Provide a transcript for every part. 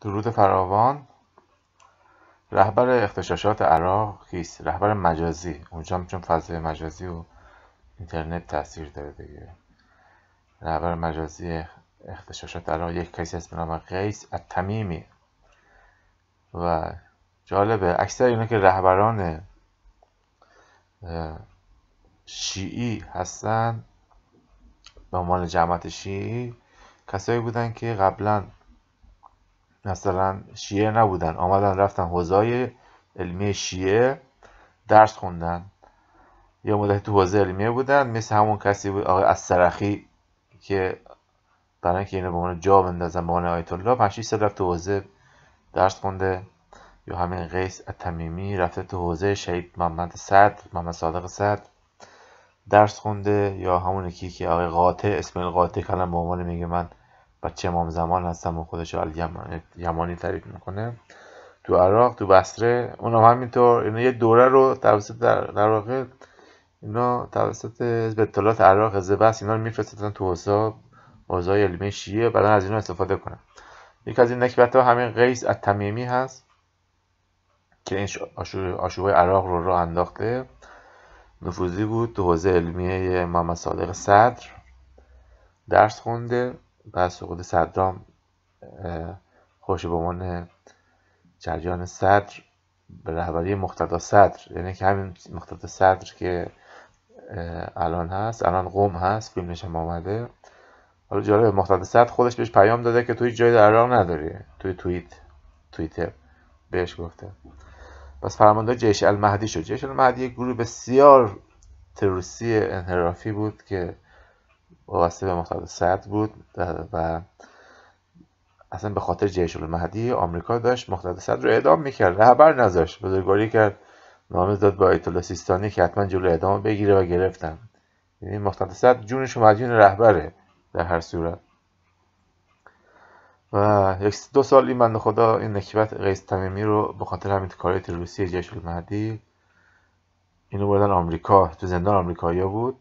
درود فراوان رهبر اختشاشات عراق کیست رهبر مجازی اونجا هم چون فضای مجازی و اینترنت تاثیر داره دیگه رهبر مجازی اختشاشات عراق یک کسی هست به نام قیس التمیمی و جالبه اکثر اینا که رهبران شیعی هستن به عنوان جماعت شیعی کسایی بودن که قبلا مثلا شیعه نبودن آمدن رفتن حوزه علمی شیعه درس خوندن یا مدتی تو حوزه علمیه بودن مثل همون کسی بود آقای سرخی که برای که اینو به عنوان جا بندازن به عنوان آیت الله 5 سال رفت تو حوزه درس خونده یا همین قیس اتمیمی رفته تو حوزه شهید محمد صدر محمد صادق صدر درس خونده یا همون یکی که آقای قاطع اسم قاطع کلم به عنوان میگه من بچه امام زمان هستم و خودش یمانی تعریف میکنه تو عراق تو بصره هم همینطور اینا یه دوره رو توسط در, عراق، اینا توسط حزب اطلاعات عراق حزب بس اینا رو تو حساب حوزه علمی شیعه بعدا از اینا استفاده کنن یک از این نکبت ها همین قیس التمیمی هست که این آشوبای عراق رو رو انداخته نفوذی بود تو حوزه علمیه محمد صادق صدر درس خونده بعد سقوط صدرام خوش به عنوان جریان صدر به رهبری مقتدا صدر یعنی که همین مقتدا صدر که الان هست الان قوم هست فیلمش هم آمده حالا جالب مقتدا صدر خودش بهش پیام داده که توی جای در نداری توی تویت، تویتر بهش گفته پس فرمانده جیش المهدی شد جیش المهدی یک گروه بسیار تروریستی انحرافی بود که وابسته به مقطع صد بود و اصلا به خاطر جیش المهدی آمریکا داشت مختلف صد رو اعدام میکرد رهبر نذاشت بزرگواری کرد نامه داد به آیت الله سیستانی که حتما جلو اعدام بگیره و گرفتن یعنی مختلف صد جونش و رهبره در هر صورت و یک دو سال این بنده خدا این نکبت قیس تمیمی رو به خاطر همین کارهای تروریستی جیش المهدی اینو بردن آمریکا تو زندان آمریکایی بود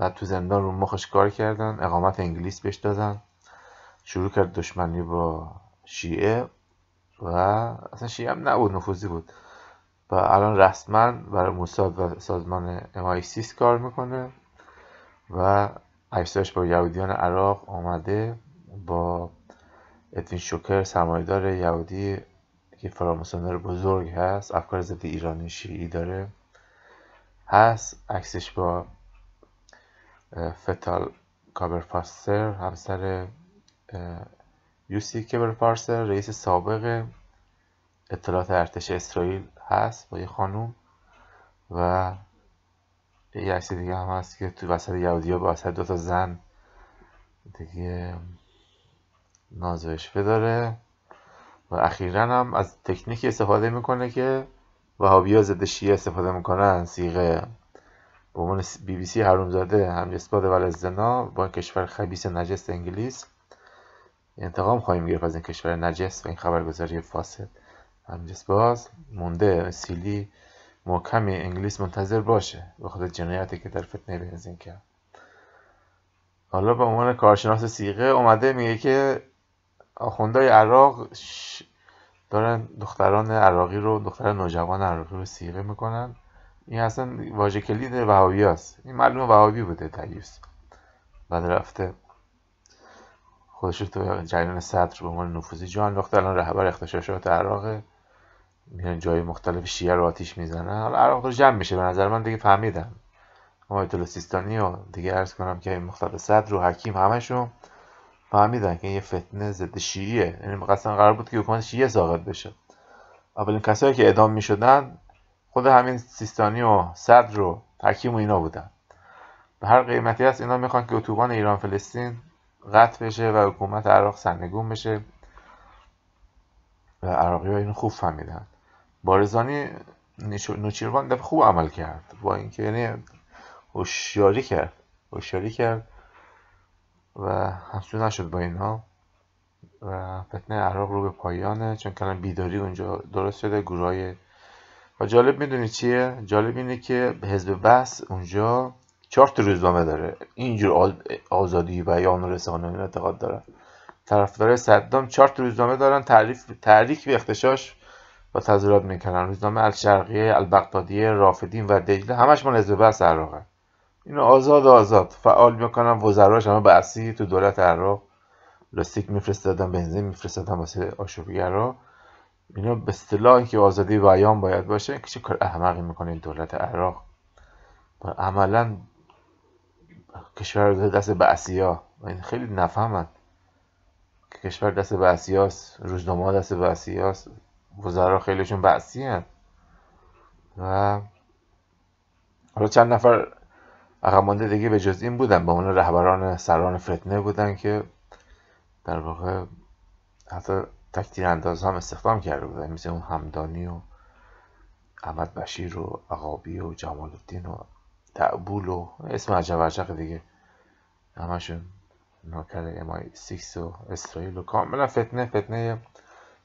بعد تو زندان رو مخش کار کردن اقامت انگلیس بهش دادن شروع کرد دشمنی با شیعه و اصلا شیعه هم نبود نفوذی بود و الان رسما برای موساد و سازمان امایسیس کار میکنه و عکساش با یهودیان عراق آمده با اتوین شوکر سرمایدار یهودی که فراموسانر بزرگ هست افکار ضد ایرانی شیعی داره هست عکسش با فتال کابرفاسر همسر یوسی کابرفارسر رئیس سابق اطلاعات ارتش اسرائیل هست با یه خانوم و یه عکس دیگه هم هست که تو وسط یهودی ها با وسط دوتا زن دیگه نازوش داره و اخیرا هم از تکنیکی استفاده میکنه که وهابی ها ضد شیعه استفاده میکنن سیغه به عنوان بی بی سی حرومزاده هم نسبت زنا با کشور خبیس نجس انگلیس انتقام خواهیم گرفت از این کشور نجس و این خبرگزاری فاسد هم باز مونده سیلی محکم انگلیس منتظر باشه به خود جنایتی که در فتنه بنزین کرد حالا به عنوان کارشناس سیغه اومده میگه که آخوندهای عراق دارن دختران عراقی رو دختران نوجوان عراقی رو سیغه میکنن این اصلا واژه کلید وهابی هست. این معلوم وهابی بوده تریوس بعد رفته خودش تو جریان صدر به عنوان نفوذی جان انداخته الان رهبر اختشاشات عراقه میان جای مختلف شیعه رو آتیش میزنن حالا عراق رو جمع میشه به نظر من دیگه فهمیدم آیت الله سیستانی و دیگه عرض کنم که این مختلف صدر و حکیم همشون فهمیدن که این یه فتنه ضد شیعه، یعنی قرار بود که حکومت شیعه ساقط بشه اولین کسایی که اعدام میشدن خود همین سیستانی و صدر و حکیم و اینا بودن به هر قیمتی هست اینا میخوان که اتوبان ایران فلسطین قطع بشه و حکومت عراق سرنگون بشه و عراقی ها اینو خوب فهمیدن بارزانی نوچیروان دفعه خوب عمل کرد با اینکه یعنی هوشیاری کرد هوشیاری کرد و همسو نشد با اینها و فتنه عراق رو به پایانه چون کلان بیداری اونجا درست شده گروه های و جالب میدونی چیه جالب اینه که حزب بحث اونجا چهار تا روزنامه داره اینجور آزادی و یا رسانه اعتقاد دارن طرفدار صدام چهار تا روزنامه دارن تعریف تحریک به اختشاش و تظاهرات میکنن روزنامه الشرقیه البغدادیه رافدین و دجله همش مال حزب بحث عراقه اینو آزاد آزاد فعال میکنن وزراش همه بحثی تو دولت عراق لاستیک میفرستادن بنزین میفرستادن واسه آشوبگرا اینا به اصطلاحی که آزادی بیان باید باشه چه کار احمقی میکنه دولت عراق و عملا کشور دست به و این خیلی نفهمند که کشور دست اسیا است روزنامه دست اسیا است وزرا خیلیشون بعثی و حالا چند نفر عقب دیگه به جز این بودن با اون رهبران سران فتنه بودن که در واقع حتی تک تیرانداز هم استخدام کرده بودن مثل اون همدانی و احمد بشیر و عقابی و جمال الدین و تعبول و اسم عجب دیگه همشون نوکر امای سیکس و اسرائیل و کاملا فتنه فتنه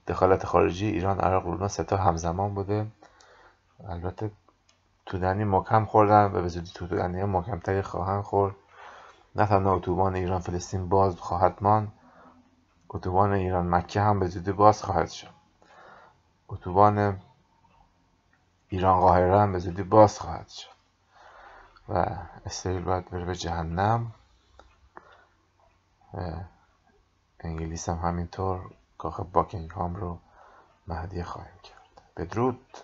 دخالت خارجی ایران عراق لبنان تا همزمان بوده البته تودنی مکم خوردن و به زودی تودنی مکمتری خواهند خورد نه تنها اتوبان ایران فلسطین باز خواهد ماند اتوبان ایران مکه هم به زودی باز خواهد شد اتوبان ایران قاهره هم به زودی باز خواهد شد و اسرائیل باید بره به جهنم انگلیس هم همینطور کاخ باکینگهام رو مهدی خواهیم کرد بدرود